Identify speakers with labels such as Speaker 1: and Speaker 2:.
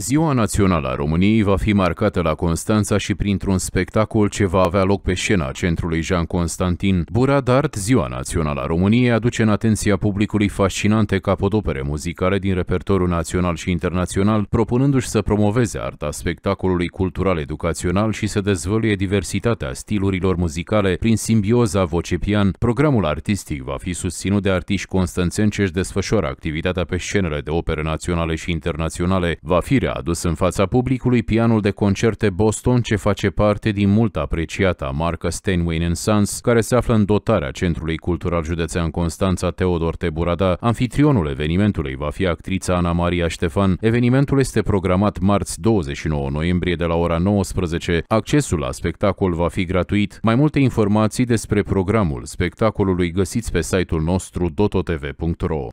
Speaker 1: Ziua Națională a României va fi marcată la Constanța și printr-un spectacol ce va avea loc pe scena centrului Jean Constantin. Bura Dart, Ziua Națională a României, aduce în atenția publicului fascinante capodopere muzicale din repertoriul național și internațional, propunându-și să promoveze arta spectacolului cultural-educațional și să dezvăluie diversitatea stilurilor muzicale prin simbioza voce-pian. Programul artistic va fi susținut de artiști constanțeni ce își desfășoară activitatea pe scenele de opere naționale și internaționale. Va fi a adus în fața publicului pianul de concerte Boston, ce face parte din mult apreciata marcă Steinway Sons, care se află în dotarea Centrului Cultural Județean Constanța Teodor Teburada. Anfitrionul evenimentului va fi actrița Ana Maria Ștefan. Evenimentul este programat marți 29 noiembrie de la ora 19. Accesul la spectacol va fi gratuit. Mai multe informații despre programul spectacolului găsiți pe site-ul nostru dototv.ro.